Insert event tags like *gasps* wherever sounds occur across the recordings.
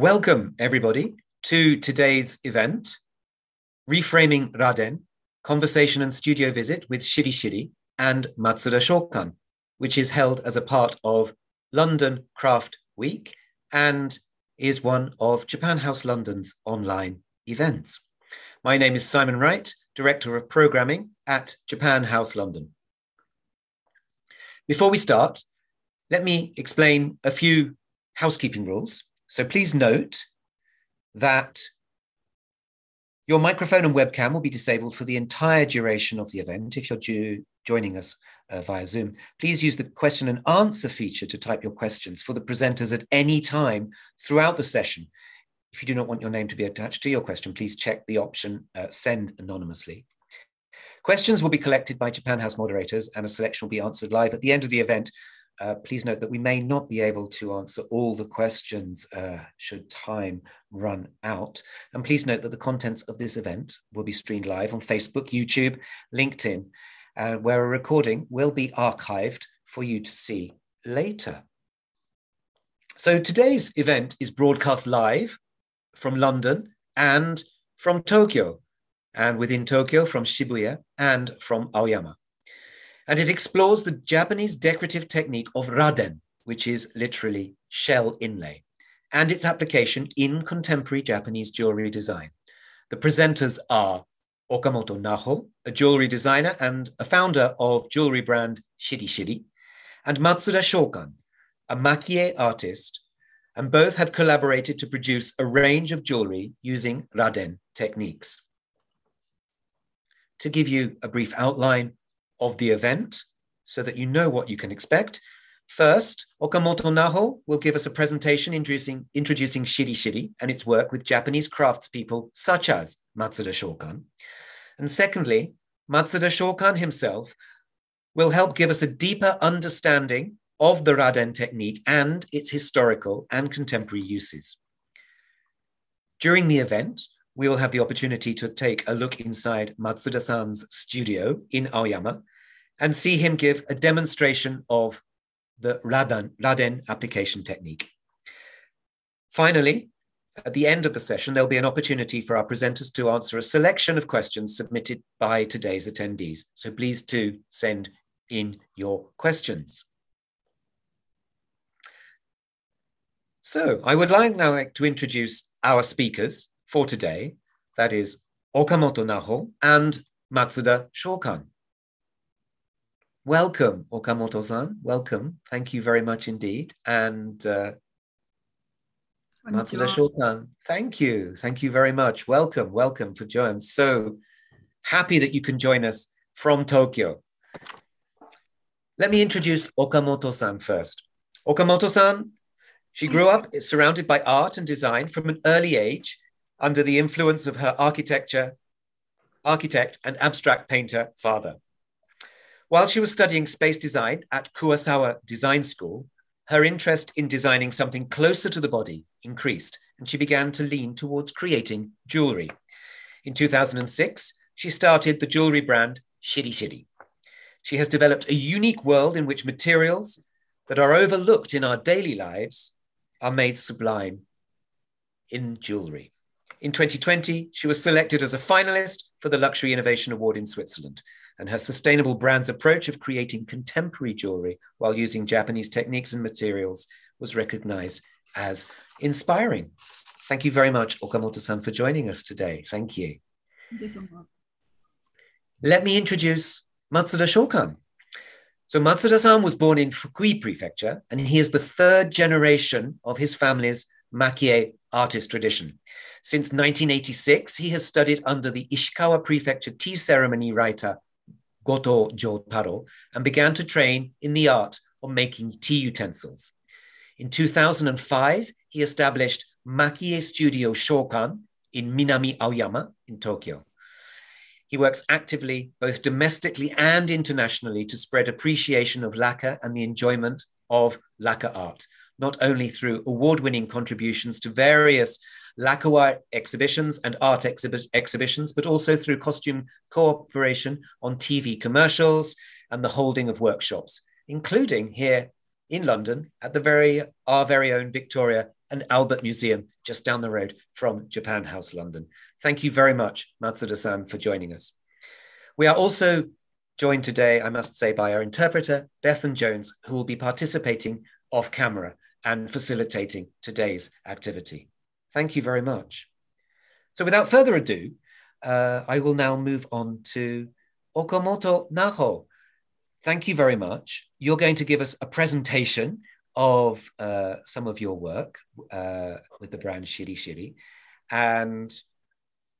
Welcome, everybody, to today's event Reframing Raden Conversation and Studio Visit with Shiri Shiri and Matsuda Shokan, which is held as a part of London Craft Week and is one of Japan House London's online events. My name is Simon Wright, Director of Programming at Japan House London. Before we start, let me explain a few housekeeping rules. So please note that your microphone and webcam will be disabled for the entire duration of the event. If you're due joining us uh, via Zoom, please use the question and answer feature to type your questions for the presenters at any time throughout the session. If you do not want your name to be attached to your question, please check the option uh, send anonymously. Questions will be collected by Japan House moderators and a selection will be answered live at the end of the event uh, please note that we may not be able to answer all the questions uh, should time run out. And please note that the contents of this event will be streamed live on Facebook, YouTube, LinkedIn, uh, where a recording will be archived for you to see later. So today's event is broadcast live from London and from Tokyo, and within Tokyo from Shibuya and from Aoyama and it explores the Japanese decorative technique of raden, which is literally shell inlay, and its application in contemporary Japanese jewelry design. The presenters are Okamoto Naho, a jewelry designer and a founder of jewelry brand Shiri Shiri, and Matsuda Shokan, a makie artist, and both have collaborated to produce a range of jewelry using raden techniques. To give you a brief outline, of the event so that you know what you can expect. First, Okamoto Naho will give us a presentation introducing, introducing Shiri Shiri and its work with Japanese craftspeople such as Matsuda Shokan. And secondly, Matsuda Shokan himself will help give us a deeper understanding of the Raden technique and its historical and contemporary uses. During the event, we will have the opportunity to take a look inside Matsuda san's studio in Aoyama and see him give a demonstration of the Raden, Raden application technique. Finally, at the end of the session, there'll be an opportunity for our presenters to answer a selection of questions submitted by today's attendees. So please do send in your questions. So I would like now like to introduce our speakers for today. That is Okamoto Naho and Matsuda Shokan welcome, Okamoto-san. Welcome. Thank you very much indeed. And uh, Matsuda Shokan, thank you. Thank you very much. Welcome, welcome for joining. So happy that you can join us from Tokyo. Let me introduce Okamoto-san first. Okamoto-san, she grew up surrounded by art and design from an early age under the influence of her architecture, architect and abstract painter father. While she was studying space design at Kurosawa Design School, her interest in designing something closer to the body increased, and she began to lean towards creating jewelry. In 2006, she started the jewelry brand Shitty Shitty. She has developed a unique world in which materials that are overlooked in our daily lives are made sublime in jewelry. In 2020, she was selected as a finalist for the Luxury Innovation Award in Switzerland and her sustainable brand's approach of creating contemporary jewelry while using Japanese techniques and materials was recognized as inspiring. Thank you very much, Okamoto san, for joining us today. Thank you. Thank you so much. Let me introduce Matsuda Shokan. So, Matsuda san was born in Fukui Prefecture, and he is the third generation of his family's makie artist tradition. Since 1986, he has studied under the Ishikawa Prefecture tea ceremony writer Goto Jotaro, and began to train in the art of making tea utensils. In 2005, he established Makie Studio Shokan in Minami Aoyama in Tokyo. He works actively, both domestically and internationally, to spread appreciation of lacquer and the enjoyment of lacquer art, not only through award winning contributions to various Lakawa exhibitions and art exhibi- exhibitions, but also through costume cooperation on TV commercials and the holding of workshops, including here in London at the very our very own Victoria and Albert Museum just down the road from Japan House London. Thank you very much, Matsuda-san, for joining us. We are also joined today, I must say, by our interpreter, Bethan Jones, who will be participating off camera and facilitating today's activity. Thank you very much. So without further ado, uh, I will now move on to Okamoto Naho. Thank you very much. You're going to give us a presentation of uh, some of your work uh, with the brand Shiri Shiri. And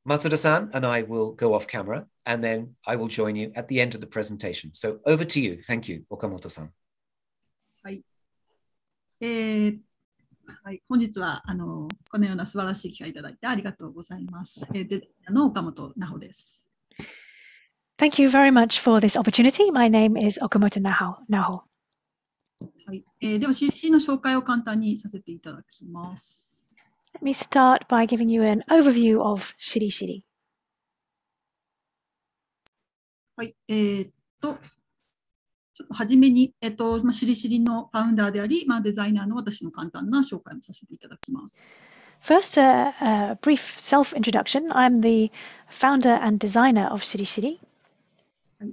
Matsuda-san and I will go off camera and then I will join you at the end of the presentation. So over to you. Thank you, Okamoto-san. えー、っはい、本日はあのこのような素晴らしい機会いただいてありがとうございます。えー、デザイナーの岡本奈穂です。Thank you very much for this opportunity. My name is Okamoto Naho. Naho. はい、えー、では CC の紹介を簡単にさせていただきます。Let me start by giving you an overview of Shiri Shiri. はい、えー、っと。ちょっと初めに、えっと、まあ、しりしりのファウンダーであり、まあ、デザイナーの私の簡単な紹介をさせていただきます。First, a, a brief self introduction. I'm the founder and designer of Shiri Shiri.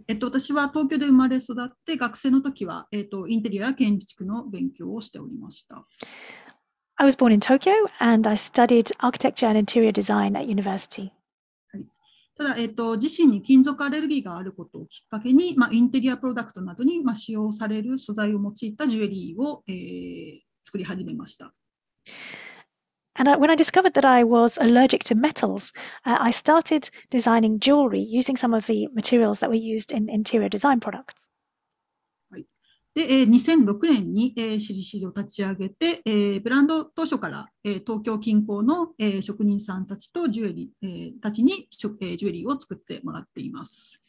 えっと、私は東京で生まれ育って、学生の時は、えっと、インテリアや建築の勉強をしておりました。I was born in Tokyo and I studied architecture and interior design at university. ただ、えっと、自身に金属アレルギーがあることをきっかけに、まあ、インテリアプロダクトなどに、まあ、使用される素材を用いたジュエリーを、えー、作り始めました。And when I discovered that I was allergic to metals, uh, I started designing jewelry using some of the materials that were used in interior design products. で、えー、2006年に、えー、シリシリを立ち上げて、えー、ブランド当初から、えー、東京近郊の、えー、職人さんたちとジュエリー、えー、たちに、えー、ジュエリーを作ってもらっています。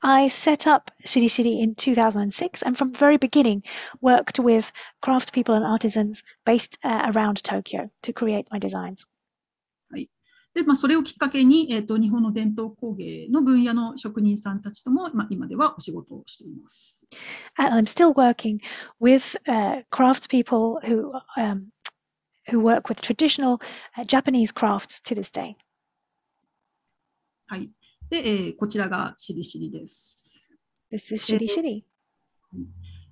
I set up Shiri Shiri in 2006 and from the very beginning worked with craft people and artisans based uh, around Tokyo to create my designs. で、まあ、それをきっかけに、えっと、日本の伝統工芸の分野の職人さんたちとも、まあ、今ではお仕事をしています。I'm still working with、uh, craftspeople who,、um, who work with traditional、Japanese crafts to this day. はい。で、えー、こちらがしりしりです。This is しりしり。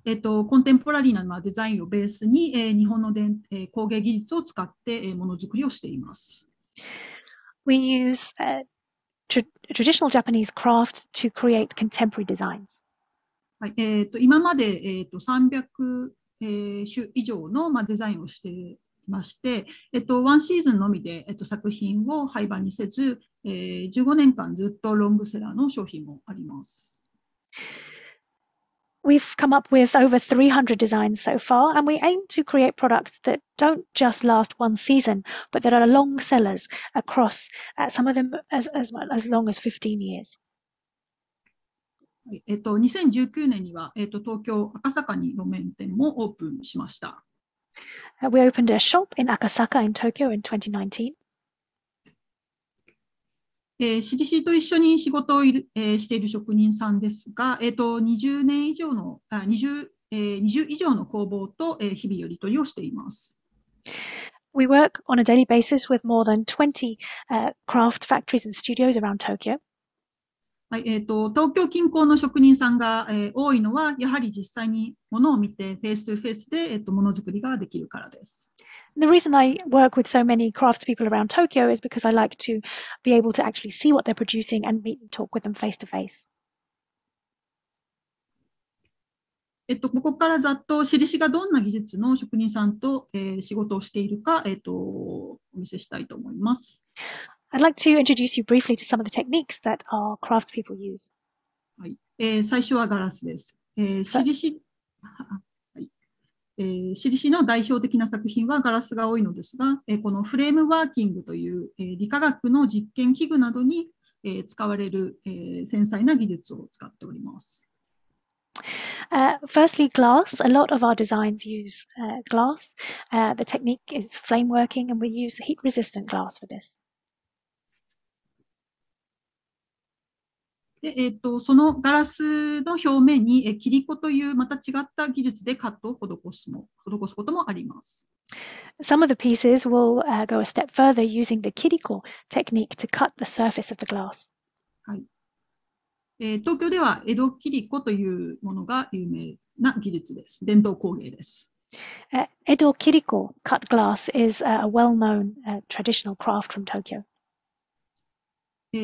えっと、コンテンポラリーなデザインをベースに、えー、日本のでえー、工芸技術を使って、えー、ものづくりをしています。we use uh, t r traditional Japanese c r a f t to create contemporary designs. はい、えー、と今まで、えー、と300、え種以上の、まあ、デザインをしていまして、えっ、ー、と、ワンシーズンのみで、えっ、ー、と、作品を廃盤にせず、えー、15年間ずっとロングセラーの商品もあります。We've come up with over 300 designs so far, and we aim to create products that don't just last one season, but that are long sellers across uh, some of them as, as, as long as 15 years. we opened a shop in Akasaka in Tokyo in 2019. えー、CDC と一緒に仕事をいる、えー、している職人さんですが、えーと、と20年以上のあ 20,、えー、20以上の工房と、えー、日々やり取りをしています。We work on a daily basis with more than 20、uh, craft factories and studios around Tokyo. はいえーと、東京近郊の職人さんが、えー、多いのは、やはり実際にものを見て、フェイストフェイスで、えー、とものづくりができるからです。The reason I work with so many craftspeople around Tokyo is because I like to be able to actually see what they're producing and meet and talk with them face to face. えっと、ここからざっと、印がどんな技術の職人さんと、えー、仕事をしているか、えっと、お見せしたいと思います。I'd like to introduce you briefly to some of the techniques that our craftspeople use. はい、えー、最初はガラスです。えー、印えー、印の代表的な作品はガラスが多いのですが、えー、このフレームワーキングという、えー、理化学の実験器具などに、えー、使われる、えー、繊細な技術を使っております。Uh, firstly, glass. A lot of our designs use uh, glass. Uh, the technique is flame working, and we use heat resistant glass for this. で、えーと、とそのガラスの表面に、えー、キリコというまた違った技術でカットを施すも施すこともあります。Some of the pieces will、uh, go a step further using the kiriko technique to cut the surface of the glass. はい。えー、東京では江戸切り子というものが有名な技術です。伝統工芸です。Uh, Edo Kiriko cut glass is a well known uh, traditional craft from Tokyo. え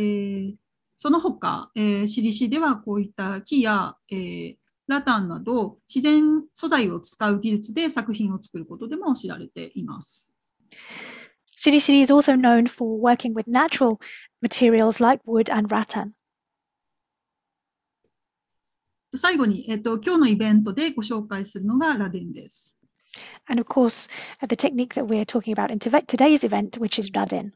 ーその他、えー、シリシではこういった木や、えー、ラタンなど自然素材を使う技術で作品を作ることでも知られています。City City is also known for working with natural materials like wood and rattan. 最後に、えっと、今日のイベントでご紹介するのがラデンです。And of course, the technique that we're talking about in today's event, which is Radin.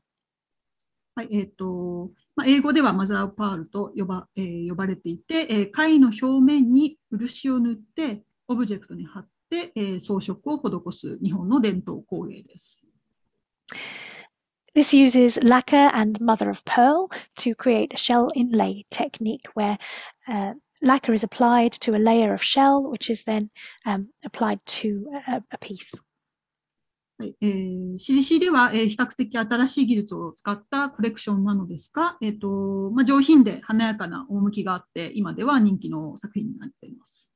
はい、えっと、まあ、英語ではマザーパールと呼ば,、えー、呼ばれていて、えー、貝の表面に漆を塗ってオブジェクトに貼って、えー、装飾を施す日本の伝統工芸です。This uses lacquer and mother of pearl to create a shell inlay technique where uh, lacquer is applied to a layer of shell, which is then um, applied to a, a piece. はいえー、CDC では、えー、比較的新しい技術を使ったコレクションなのですが、えーとまあ、上品で華やかな趣があって、今では人気の作品になっています。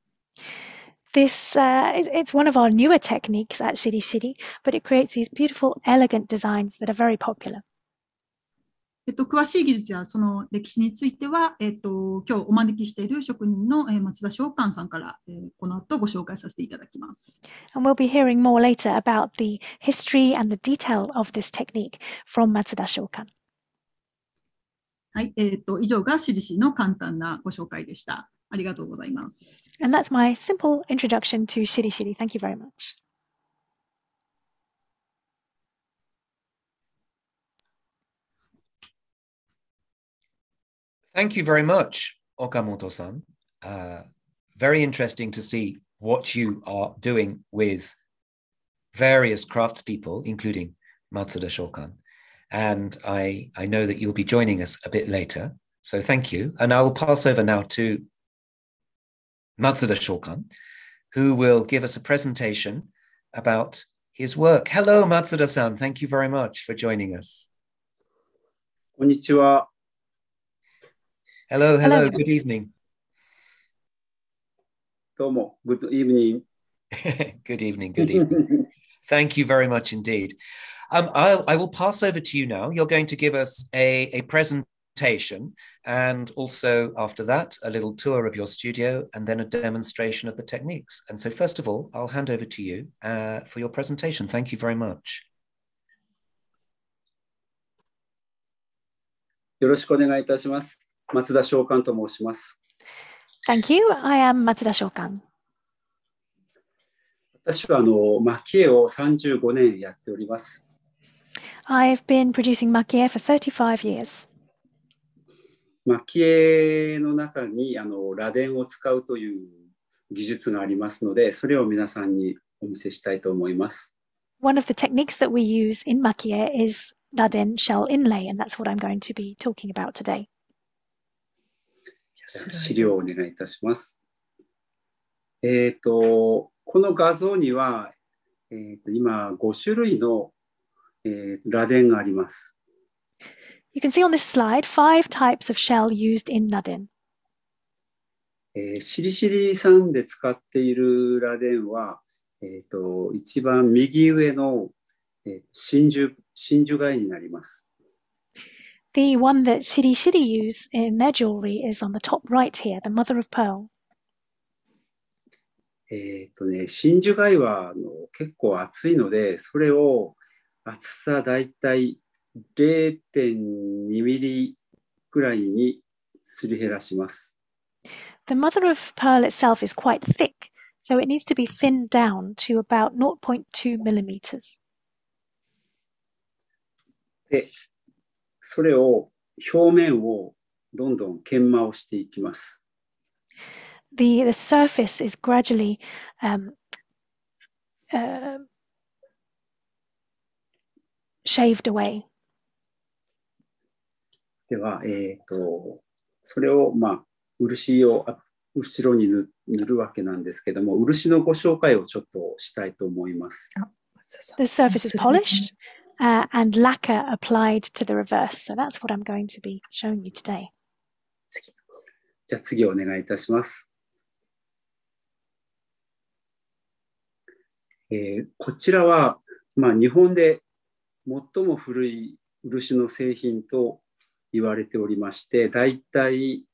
This uh, it's one of our newer techniques at CDC, but it creates these beautiful, elegant designs that are very popular. えっと、詳しい技術やその歴史については、えっと、今日お招きしている職人の、えー、松田翔寛さんから、えー、この後ご紹介させていただきます。And we'll be hearing more later about the history and the detail of this technique from 松田翔寛。はい、えー、っと、以上が私利氏の簡単なご紹介でした。ありがとうございます。And that's my simple introduction to Shiri Shiri. Thank you very much. Thank you very much, Okamoto-san. Uh, very interesting to see what you are doing with various craftspeople, including Matsuda Shokan. And I, I know that you'll be joining us a bit later. So thank you. And I'll pass over now to Matsuda Shokan, who will give us a presentation about his work. Hello, Matsuda-san. Thank you very much for joining us. こんにちは。Hello, hello, hello. good evening. *laughs* Good evening. good evening, good *laughs* evening. Thank you very much indeed. Um, I'll, I will pass over to you now. You're going to give us a, a presentation and also, after that, a little tour of your studio and then a demonstration of the techniques. And so, first of all, I'll hand over to you uh, for your presentation. Thank you very much. よろしくお願いいたします。松田召喚と申します。Thank you. I am 松田召喚。私はあのマキエを35年やっております。I've been producing マキエ for 35 years. マキエの中にあの螺鈿を使うという技術がありますので、それを皆さんにお見せしたいと思います。One of the techniques that we use in マキエ i is 螺鈿 shell inlay, and that's what I'm going to be talking about today. 資料をお願いいたします。えっ、ー、と、この画像には、えー、と今5種類の、えー、螺鈿があります。You can see on this slide five types of shell used in えー、しりしりさんで使っている螺鈿は、えーと、と一番右上の、えー、真珠真珠貝になります。The one that Shiri Shiri use in their jewelry is on the top right here, the mother of pearl. えっとね真珠貝はあの結構厚いのてそれを厚さたいたい mother of pearl itself is quite thick, so it needs to be thinned down to about 0.2 millimeters. で、それを表面をどんどん研磨をしていきます。The, the surface is gradually、um, uh, shaved away. では、えっ、ー、と、それを、まあ、漆を後ろに塗るわけなんですけども、漆のご紹介をちょっとしたいと思います。The surface is polished. uh, and lacquer applied to the reverse. So that's what I'm going to be showing you today. じゃあ次お願いいたします。えー、こちらは、まあ、日本で最も古い漆の製品と言われておりまして、だいたい、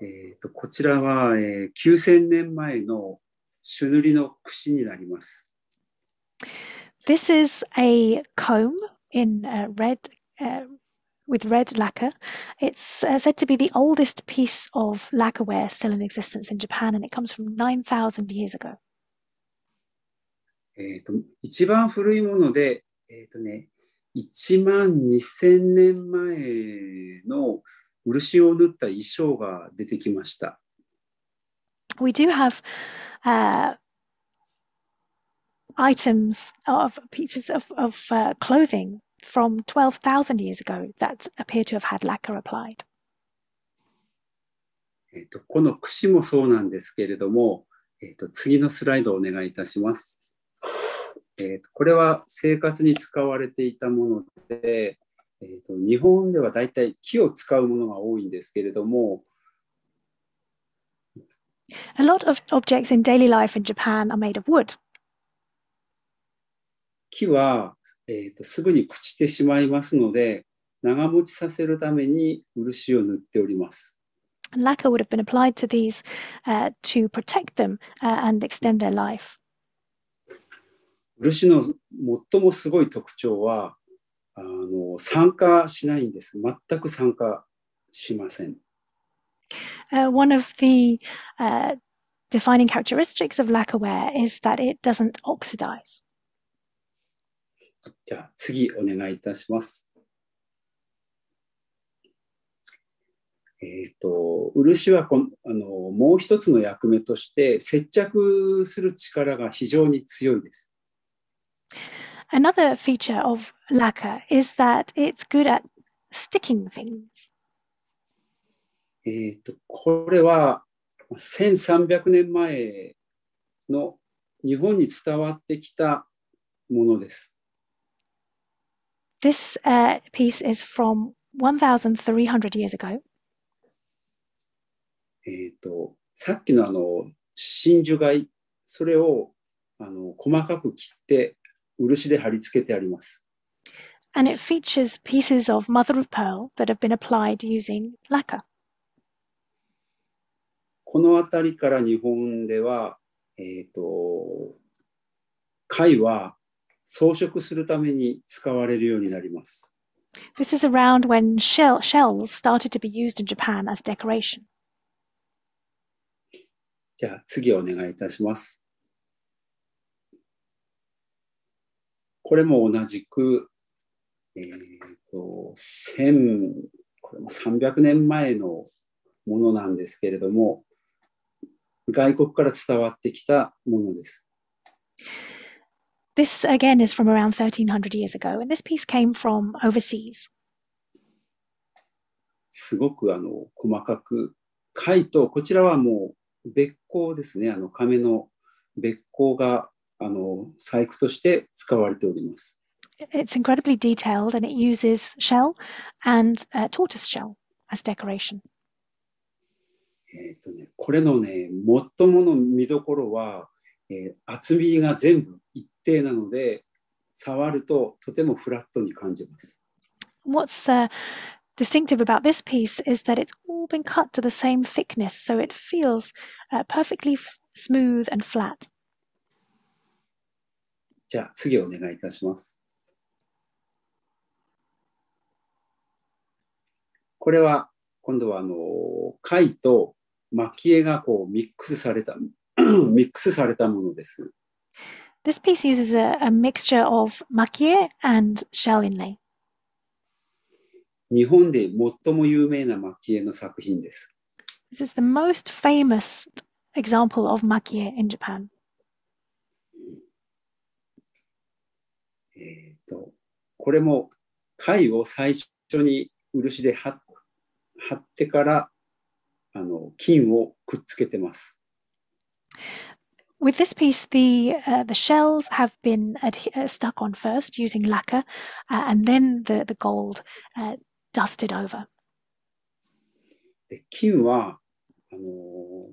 えーと、こちらは、えー、9000年前の朱塗りの櫛になります。This is a comb in uh, red uh, with red lacquer. It's uh, said to be the oldest piece of lacquerware still in existence in Japan, and it comes from 9,000 years ago. えーと、と一番古いもので、えーとね、1万2000年前の漆を塗った衣装が出てきました。We do have、uh, items of pieces of, of uh, clothing from 12,000 years ago that appear to have had lacquer applied. えー、とこの櫛もそうなんですけれども、えー、と次のスライドをお願いいたします。えー、とこれは生活に使われていたもので、えー、と日本ではだいたい木を使うものが多いんですけれども、A lot of objects in daily life in Japan are made of wood. 木は、えーと、すぐに朽ちてしまいますので、長持ちさせるために漆を塗っております。And lacquer would have been applied to these uh, to protect them uh, and extend their life. 漆の最もすごい特徴はあの酸化しないんです。全く酸化しません。Uh, one of the uh, defining characteristics of lacquerware is that it doesn't oxidize. じゃあ次お願いいたします。えーと、と漆はこのあのもう一つの役目として接着する力が非常に強いです。Another feature of lacquer is that it's good at sticking things. えーとこれは1300年前の日本に伝わってきたものです。This uh, piece is from 1,300 years ago. えっと、さっきのあの真珠貝、それをあの細かく切って漆で貼り付けてあります。And it features pieces of mother of pearl that have been applied using lacquer. この辺りから日本では、えっ、ー、と、貝は装飾するために使われるようになります。This is around when shell, shells started to be used in Japan as decoration. じゃあ次お願いいたします。これも同じく、えーと、1 300年前のものなんですけれども外国から伝わってきたものです。This again is from around 1300 years ago, and this piece came from overseas. It's incredibly detailed and it uses shell and、uh, tortoise shell as decoration. えっとね、これのね、最もの見どころは、えー、厚みが全部一定なので触るととてもフラットに感じます。What's、uh, distinctive about this piece is that it's all been cut to the same thickness, so it feels、uh, perfectly smooth and flat. じゃあ次お願いいたします。これは今度はあの貝と蒔絵がこうミックスされたミックスされたものです。This piece uses a, a mixture of makie and shell inlay. 日本で最も有名な蒔絵の作品です。This is the most famous example of makie in Japan. えっと、これも貝を最初に漆で貼ってからあの金をくっつけてます。With this piece, the, uh, the shells have been uh, stuck on first using lacquer uh, and then the, the gold uh, dusted over. で金はあの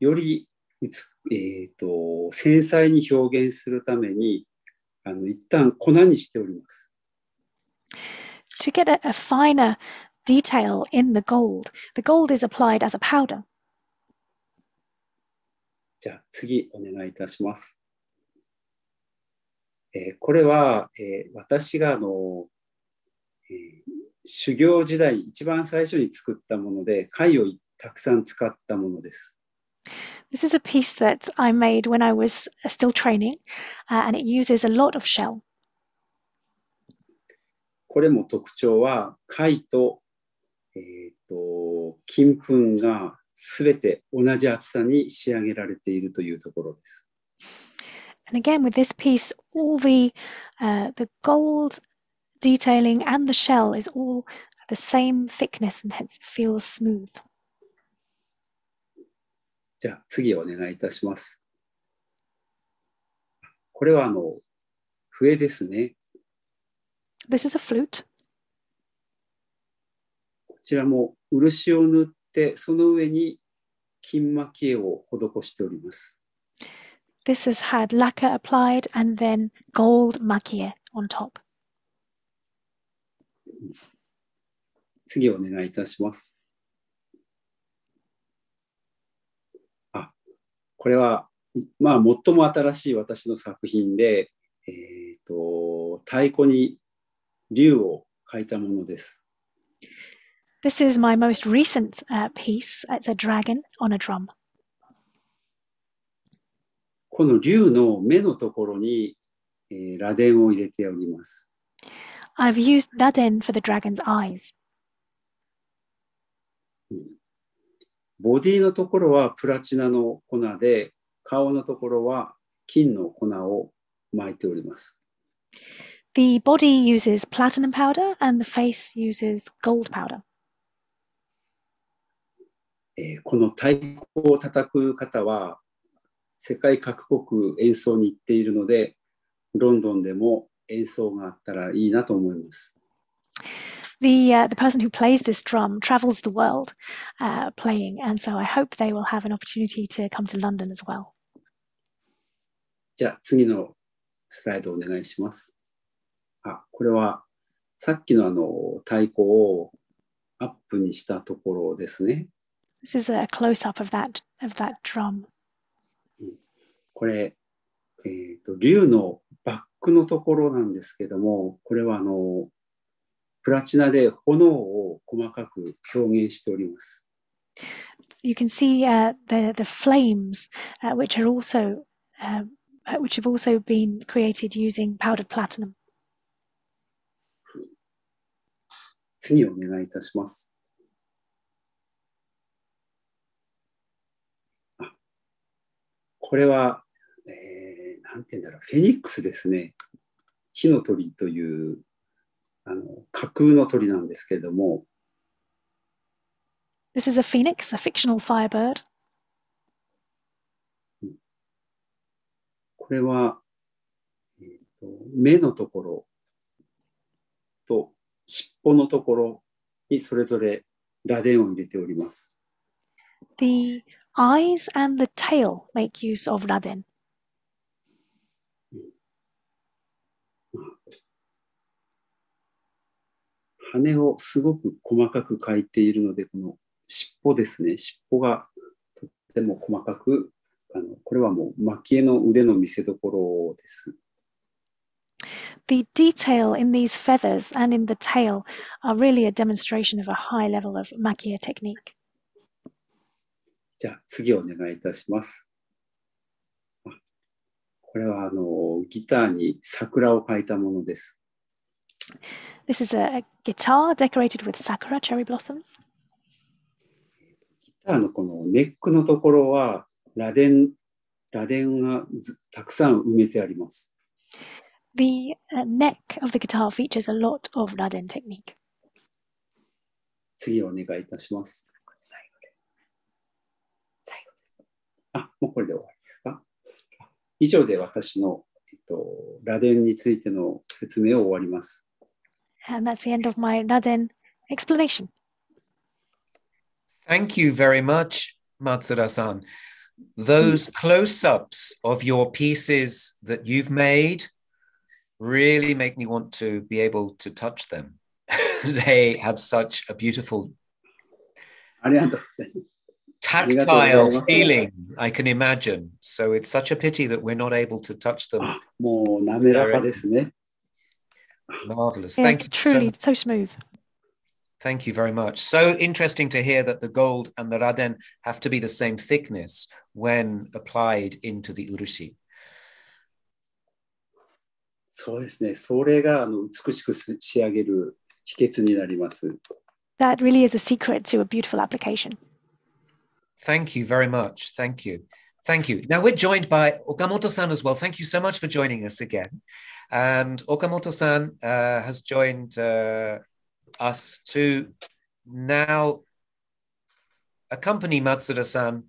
よりえーと、と繊細に表現するためにあの一旦粉にしております。To eh, get a, a finer detail in the gold, the gold is applied as a powder. じゃあ次お願いいたします。えー、これは、えー、私があの、えー、修行時代一番最初に作ったもので貝をたくさん使ったものです。This is a piece that I made when I was still training、uh, and it uses a lot of shell. これも特徴は貝と,、えーと、と金粉が全て同じ厚さに仕上げられているというところです。And again, with this piece, all the,、uh, the gold detailing and the shell is all the same thickness and hence feels smooth. じゃあ次お願いいたします。これはあの笛ですね。This is a flute. こちらも漆を塗ってその上に金巻絵を施しております。This has had lacquer applied and then gold makie on top. 次お願いいたします。あ、これは、まあ、最も新しい私の作品で、えっ、ー、と、太鼓に竜を描いたものです。This is my most recent uh, piece, uh, The Dragon on a Drum. この竜の目のところに、えー、螺鈿を入れております。I've used Laden for the dragon's eyes. ボディのところはプラチナの粉で、顔のところは金の粉を巻いております。The body uses platinum powder and the face uses gold powder. えー、この太鼓を叩く方は世界各国演奏に行っているのでロンドンでも演奏があったらいいなと思います。The, uh, the person who plays this drum travels the world uh, playing, and so I hope they will have an opportunity to come to London as well. じゃあ次のスライドお願いします。あ、これはさっきのあの太鼓をアップにしたところですね。This is a close-up of that, of that drum. これ、えーと、竜のバックのところなんですけども、これはあのプラチナで炎を細かく表現しております。You can see、uh, the, the flames、uh, which are also、uh, uh, which have also been created using powdered platinum. 次お願いいたします。これは、えー、なんて言うんだろう、フェニックスですね。火の鳥という、あの、架空の鳥なんですけれども。This is a phoenix, a fictional firebird. これは、えーと、目のところと尻尾のところにそれぞれ螺鈿を入れております。The eyes and the tail make use of Radin. 羽をすごく細かく描いているので、この尻尾ですね、尻尾がとも細かく、あのこれはもう蒔絵の腕の見せ所です。The detail in these feathers and in the tail are really a demonstration of a high level of makia technique. じゃあ次お願いいたします。これはあのギターに桜を描いたものです。This is a guitar decorated with sakura cherry blossoms. ギターのこのネックのところは螺鈿螺鈿がたくさん埋めてあります。The neck of the guitar features a lot of 螺鈿 technique. 次お願いいたします。あ、もうこれで終わりですか。以上で私の、えっと、螺鈿についての説明を終わります。And that's the end of my Laden explanation. Thank you very much, Matsuda san. Those close ups of your pieces that you've made really make me want to be able to touch them. they have such a beautiful ありがとうございます。tactile feeling I can imagine. So it's such a pity that we're not able to touch them. *gasps* Marvelous. Thank you. Truly, so, so smooth. Thank you very much. So interesting to hear that the gold and the raden have to be the same thickness when applied into the urushi. そうですね。それがあの美しく仕上げる秘訣になります。That really is a secret to a beautiful application. Thank you very much. Thank you. Thank you. Now we're joined by Okamoto-san as well. Thank you so much for joining us again. And Okamoto-san uh, has joined uh, us to now accompany Matsuda-san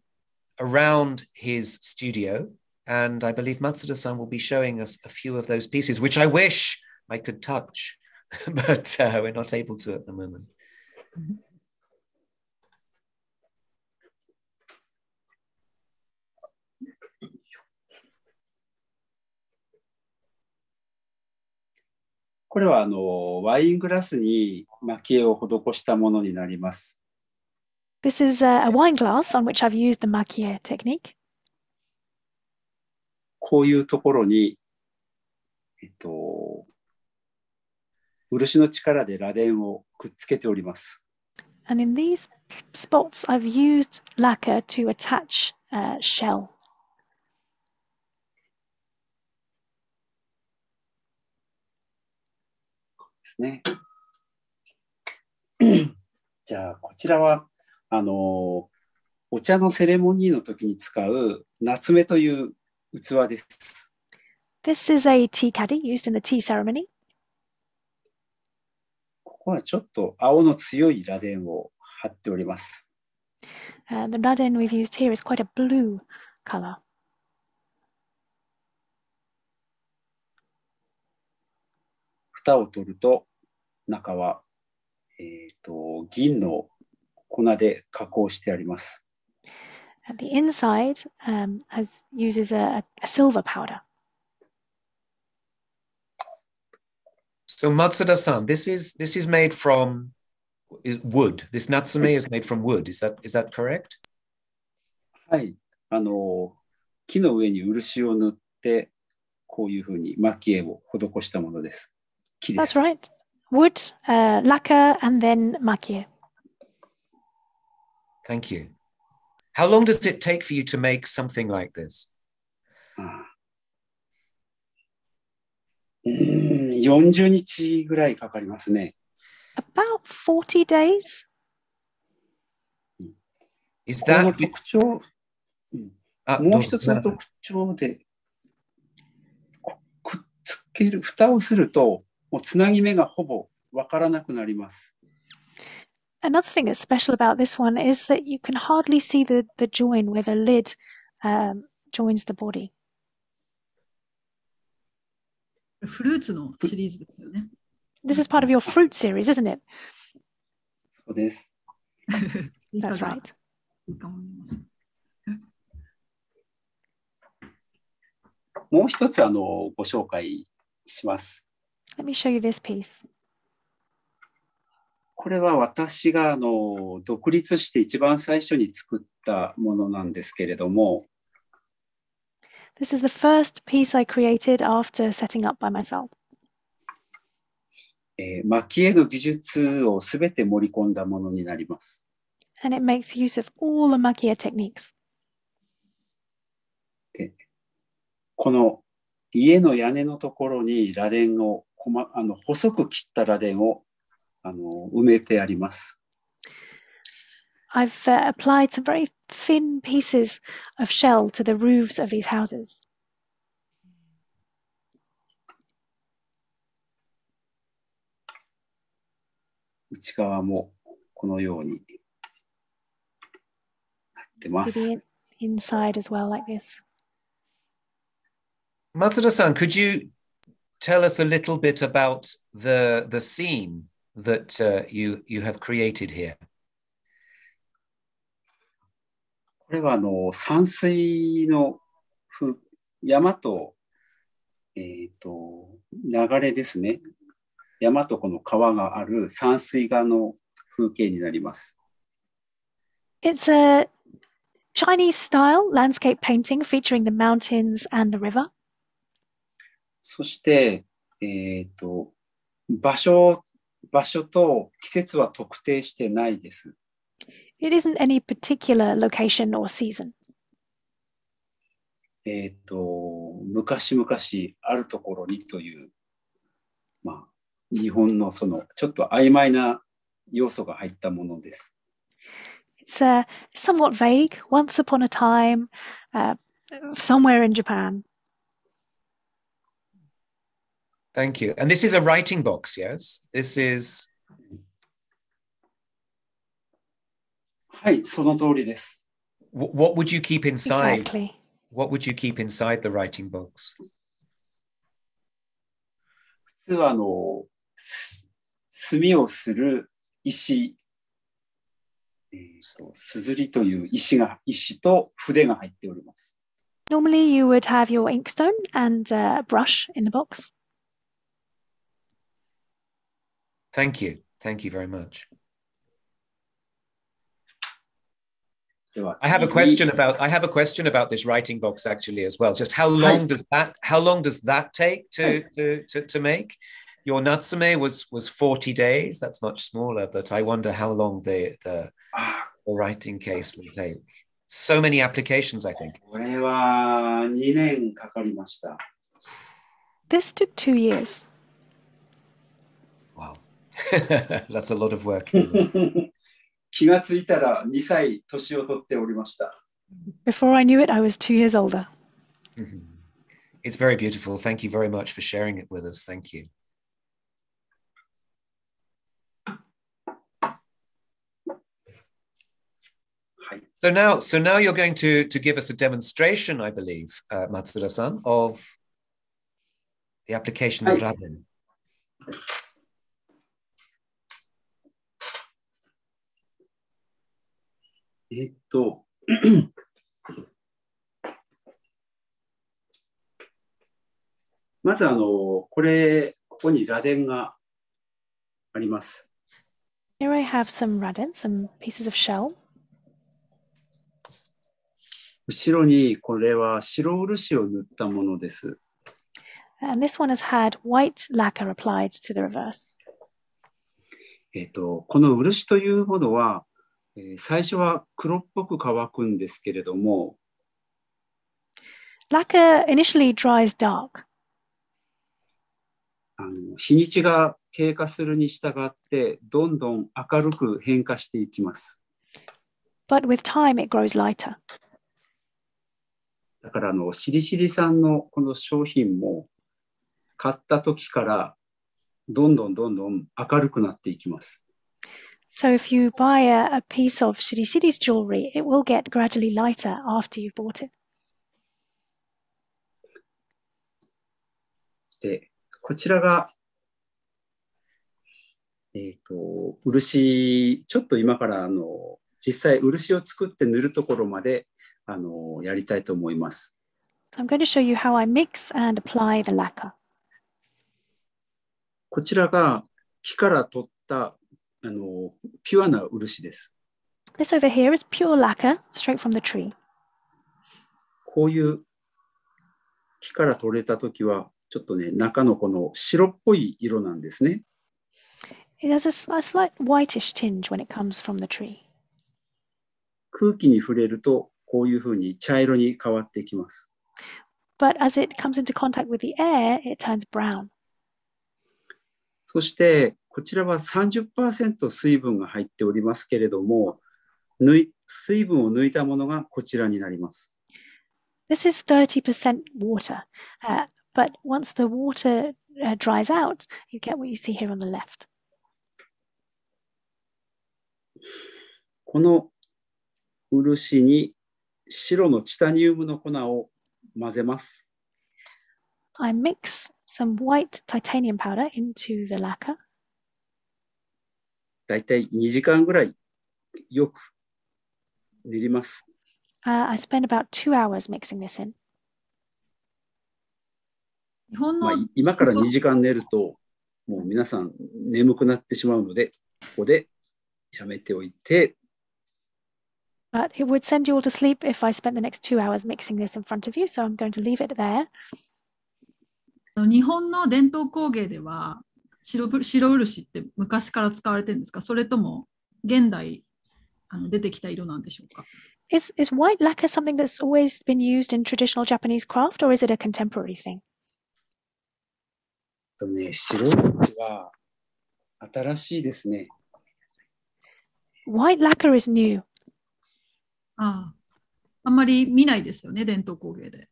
around his studio. And I believe Matsuda-san will be showing us a few of those pieces, which I wish I could touch, *laughs* but uh, we're not able to at the moment. Mm -hmm. これはあのワイングラスに蒔絵を施したものになります。This is a wine glass on which I've used the maquille technique. こういうところに、えっと、漆の力で螺鈿をくっつけております。And in these spots, I've used lacquer to attach a shell. ね。じゃあ、こちらは、あの、お茶のセレモニーの時に使う、夏目という器です。This is a tea caddy used in the tea ceremony. ここはちょっと青の強いラデンを貼っております。Uh, the ラデン we've used here is quite a blue color. 蓋を取ると中は、えーと、と銀の粉で加工してあります。The inside、um, has, uses a, a silver powder. So Matsuda-san, this is this is made from is wood. This natsume is made from wood. Is that is that correct? はい、あの木の上に漆を塗ってこういうふうに蒔絵を施したものです。木です。That's right. wood, uh, lacquer, and then maquia. Thank you. How long does it take for you to make something like this? 40日ぐらいかかりますね。About 40 days. Is that... この特もう一つの特徴で、くっつける、蓋をすると、もうつなぎ目がほぼわからなくなります。Another thing that's special about this one is that you can hardly see the, the join where the lid um, joins the body. フルーツのシリーズですよね。This is part of your fruit series, isn't it? そうです。That's right. もう一つあのご紹介します。Let me show you this piece. これは私があの独立して一番最初に作ったものなんですけれども。This is the first piece I created after setting up by myself. えー、蒔絵の技術をすべて盛り込んだものになります。And it makes use of all the makie techniques. この家の屋根のところに螺鈿を細あの細く切った螺鈿をあの埋めてあります。I've uh, applied some very thin pieces of shell to the roofs of these houses. 内側もこのようになって Inside as well, like this. Matsuda-san, could you tell us a little bit about the the scene that uh, you you have created here. これはあの山水のふ山と,、えーと、と流れですね。山とこの川がある山水画の風景になります。It's a Chinese style landscape painting featuring the mountains and the river. そして、えっ、ー、と、場所、場所と季節は特定してないです。It isn't any particular location or season. えっと、昔々あるところにという、まあ、日本のそのちょっと曖昧な要素が入ったものです。It's、uh, somewhat vague, once upon a time,、uh, somewhere in Japan. Thank you. And this is a writing box, yes? This is. はい、その通りです。What would you keep inside? Exactly. What would you keep inside the writing box? 普通はあの墨をする石、えー、とすずりという石が石と筆が入っております。Normally you would have your inkstone and a brush in the box. Thank you. Thank you very much. I have a question about I have a question about this writing box actually as well. Just how long does that how long does that take to to, to, to make? Your natsume was was forty days. That's much smaller, but I wonder how long the the, ah. the writing case will take. So many applications, I think. This took two years. *laughs* That's a lot of work. *laughs* 気がついたら2歳年を取っておりました。Before I knew it, I was two years older. Mm-hmm. It's very beautiful. Thank you very much for sharing it with us. Thank you. So now, so now you're going to to give us a demonstration, I believe, uh, Matsuda-san, of the application of Radin. えっと、まずあの、これ、ここに螺鈿があります。Here I have some radin, some pieces of shell. 後ろにこれは白漆を塗ったものです。And this one has had white lacquer applied to the reverse. えっと、この漆というものは最初は黒っぽく乾くんですけれども Lacquer initially dries dark. あの日にちが経過するに従ってどんどん明るく変化していきます。But with time it grows lighter. だからあのしりしりさんのこの商品も買った時からどんどんどんどん明るくなっていきます。So if you buy a, a piece of Shitty Shitty's jewelry, it will get gradually lighter after you've bought it. で、こちらが、えっ、ー、と、漆、ちょっと今から、あの、実際漆を作って塗るところまで、あの、やりたいと思います。So、I'm going to show you how I mix and apply the lacquer. こちらが木から取ったあのピュアな漆です。This over here is pure lacquer, straight from the tree. こういう木から取れた時は、ちょっとね、中のこの白っぽい色なんですね。It has a slight whitish tinge when it comes from the tree. 空気に触れると、こういうふうに茶色に変わってきます。But as it comes into contact with the air, it turns brown. そして、こちらは30%水分が入っておりますけれども、水分を抜いたものがこちらになります。This is 30% water,、uh, but once the water dries out, you get what you see here on the left. この漆に白のチタニウムの粉を混ぜます。I mix some white titanium powder into the lacquer. 大体2時間ぐらいよく練ります。Uh, I s p e n d about two hours mixing this in. 日本の、まあ、今から2時間寝ると、もう皆さん眠くなってしまうので、ここでやめておいて。But it would send you all to sleep if I spent the next two hours mixing this in front of you, so I'm going to leave it there. 日本の伝統工芸では白白漆って昔から使われてるんですかそれとも現代あの出てきた色なんでしょうか Is, is white lacquer something that's always been used in traditional Japanese craft or is it a contemporary thing? とね、白漆は新しいですね。White lacquer is new. ああ、あんまり見ないですよね、伝統工芸で。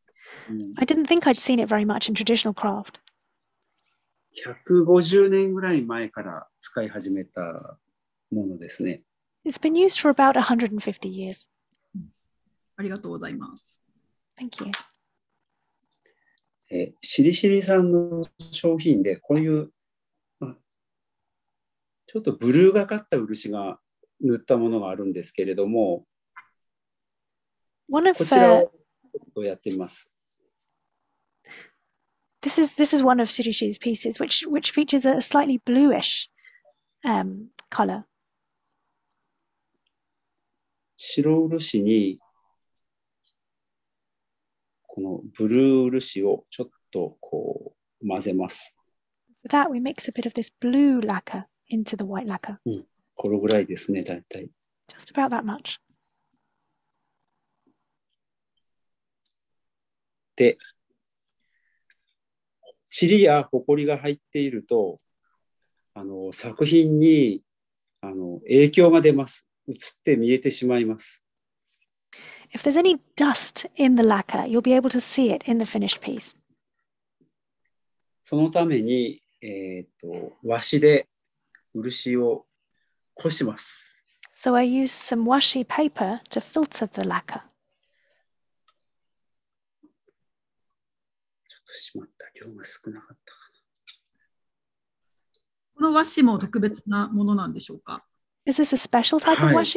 I didn't think I'd seen it very much in traditional craft. 150年ぐらい前から使い始めたものですね。It's been used for about 150 years. ありがとうございます。Thank you. えしりしりさんの商品でこういう、ちょっとブルーがかった漆が塗ったものがあるんですけれども、One of こちらをやってみます。This is this is one of Surishi's pieces, which which features a slightly bluish um, color. 白漆にこのブルー漆をちょっとこう混ぜます。For that we mix a bit of this blue lacquer into the white lacquer. うん、これぐらいですね、だいたい。Just about that much. で、塵やリが入っているとあの作品にあの影響が出ます。映って見えてしまいます。If there's any dust in the lacquer, you'll be able to see it in the finished piece. そのために、えー、と和紙で漆をこします。So I use some washi paper to filter the lacquer. しまった。量が少なかったかな。この和紙も特別なものなんでしょうか Is this a special type of 和紙、はい、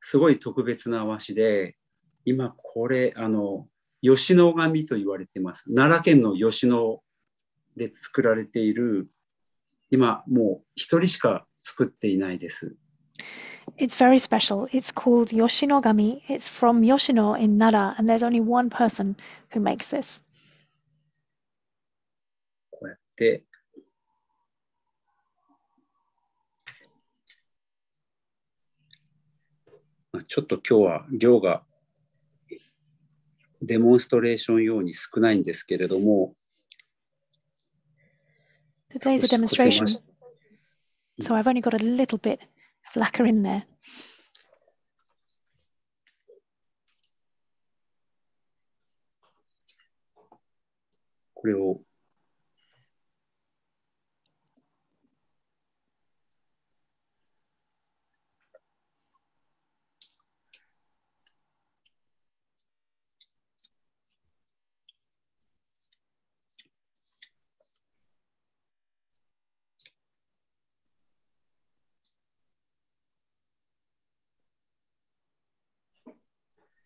すごい特別な和紙で、今これ、あの、吉野紙と言われてます。奈良県の吉野で作られている、今もう一人しか作っていないです。It's very special. It's called Yoshinogami. It's from Yoshino in Nara, and there's only one person who makes this. こうやって。まあ、ちょっと今日は量がデモンストレーション用に少ないんですけれども。Today's ah, a demonstration. So I've only got a little bit of lacquer in there.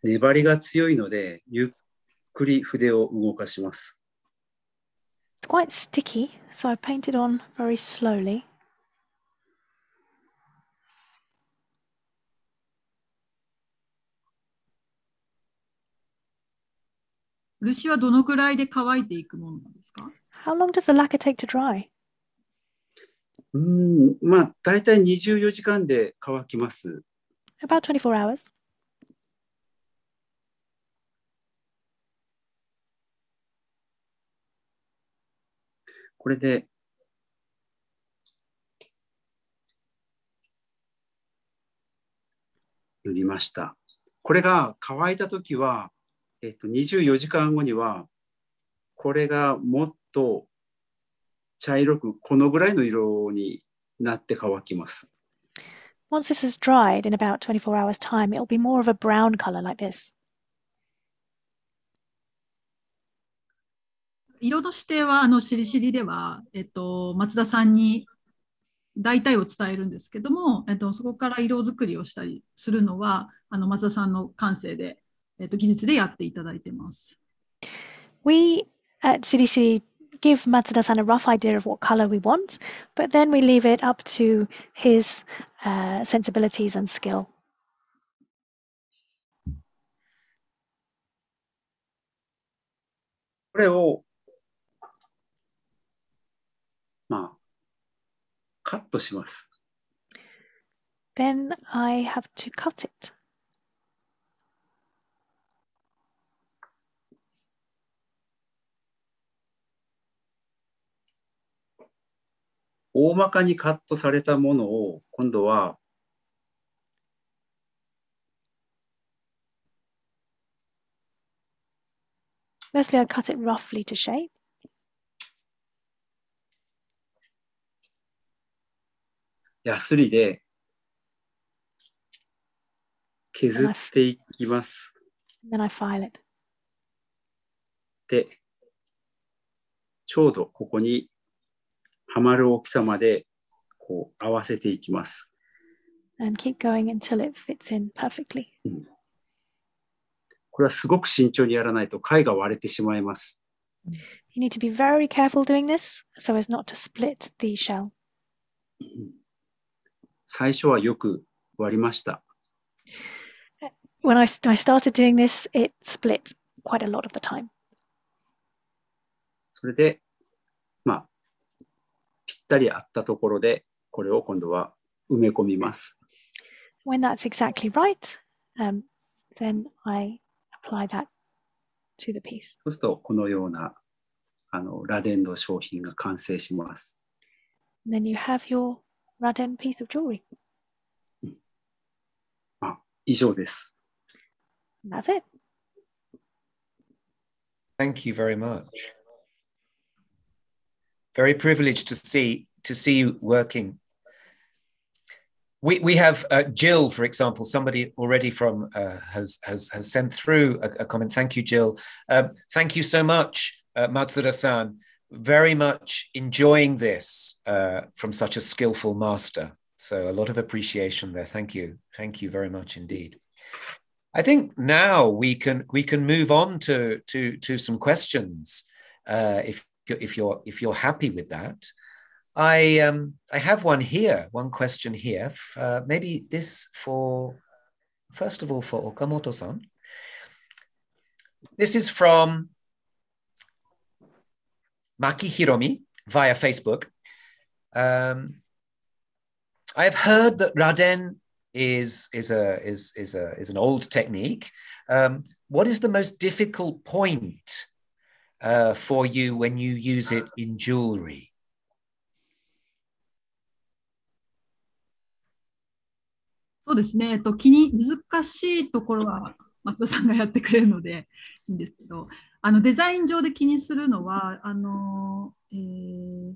粘りが強いので、ゆっくり筆を動かします。It's quite sticky, so I painted on very slowly. 漆はどのくらいで乾いていくものなんですか ?How long does the lacquer take to dry? うん、まあ、大体24時間で乾きます。About 24 hours. これで、塗りました。これが乾いたときは、えっと、24時間後には、これがもっと茶色く、このぐらいの色になって乾きます。Once this h a s dried in about 24 hours time, it'll be more of a brown color like this. 色の指定はあのしりしりでは、えっと、松田さんに大体を伝えるんですけども、えっと、そこから色作りをしたりするのはあの松田さんの感性で、えっと、技術でやっていただいてます。We at Shirishiri give Matsuda-san a rough idea of what color we want, but then we leave it up to his uh, sensibilities and skill. これをカットします。Then I have to cut it. 大まかにカットされたものを今度は Firstly, I cut it roughly to shape. ヤスリで削っていきます。Then I file it. で、ちょうどここにはまる大きさまでこう合わせていきます。And keep going until it fits in perfectly. これはすごく慎重にやらないと貝が割れてしまいます。You need to be very careful doing this so as not to split the shell. 最初はよく割りました。When I, I started doing this, it split quite a lot of the time. それで、まあ、ぴったりあったところで、これを今度は埋め込みます。When that's exactly right,、um, then I apply that to the piece. そうすると、このようなあのラデンの商品が完成します。Then you have your rather than piece of ah, that's it. Thank you very much. Very privileged to see to see you working. We, we have uh, Jill, for example, somebody already from uh, has, has has sent through a, a, comment. Thank you, Jill. Um, thank you so much, uh, Matsuda-san very much enjoying this uh, from such a skillful master. So a lot of appreciation there. Thank you. Thank you very much indeed. I think now we can we can move on to to to some questions uh, if if you're if you're happy with that. I um, I have one here, one question here. Uh, maybe this for first of all for Okamoto-san. This is from Maki Hiromi via Facebook. Um, I have heard that Raden is is a is is a is an old technique. Um, what is the most difficult point uh, for you when you use it in jewelry? そうですね、えっと、気に難しいところは松田さんがやってくれるのでいいんですけど、あのデザイン上で気にするのはあの、えー、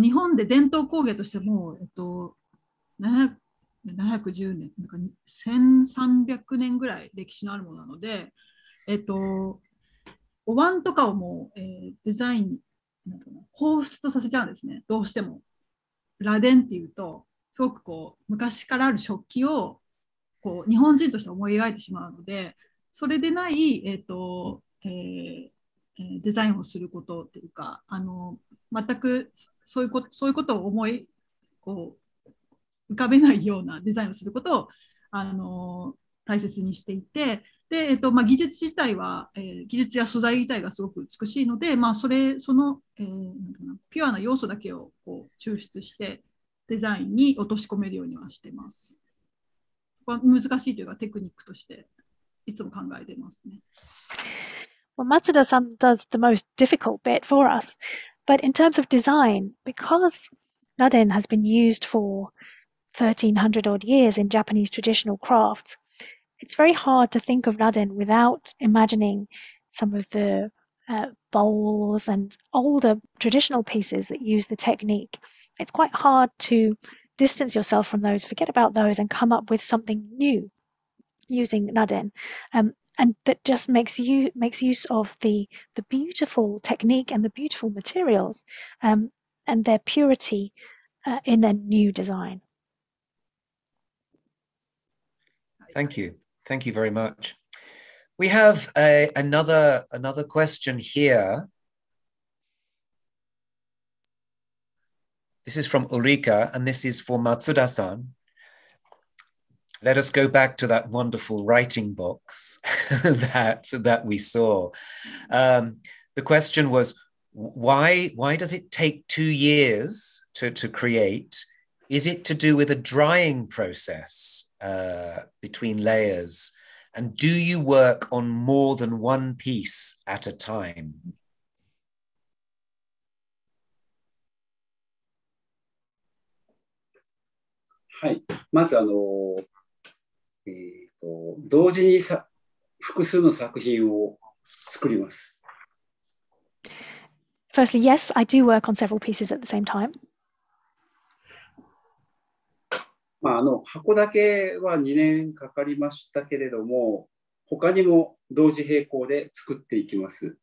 日本で伝統工芸としても、えっと、710年なんか1300年ぐらい歴史のあるものなので、えっと、お椀とかをもう、えー、デザインなんか彷彿とさせちゃうんですねどうしても。螺鈿っていうとすごくこう昔からある食器をこう日本人として思い描いてしまうのでそれでない、えっとえー、デザインをすることっていうかあの全くそういうことそういうことを思いこう浮かべないようなデザインをすることをあの大切にしていてで、えっとまあ、技術自体は、えー、技術や素材自体がすごく美しいので、まあ、それその、えー、ピュアな要素だけをこう抽出してデザインに落とし込めるようにはしてます。難しいというかテクニックとしていつも考えてますね。Well, Matsuda-san does the most difficult bit for us. But in terms of design, because Naden has been used for 1300 odd years in Japanese traditional crafts, it's very hard to think of Naden without imagining some of the uh, bowls and older traditional pieces that use the technique. It's quite hard to distance yourself from those, forget about those, and come up with something new using Naden. Um, and that just makes you makes use of the the beautiful technique and the beautiful materials um, and their purity uh, in a new design. Thank you. Thank you very much. We have a, another another question here. This is from Ulrika, and this is for Matsuda-san let us go back to that wonderful writing box *laughs* that that we saw. Um, the question was why why does it take two years to, to create? Is it to do with a drying process uh, between layers? And do you work on more than one piece at a time? Hi. えーと、同時にさ複数の作品を作ります。Firstly, yes, I do work on several pieces at the same time. まあ、あの箱だけは2年かかりましたけれども、他にも同時並行で作っていきます。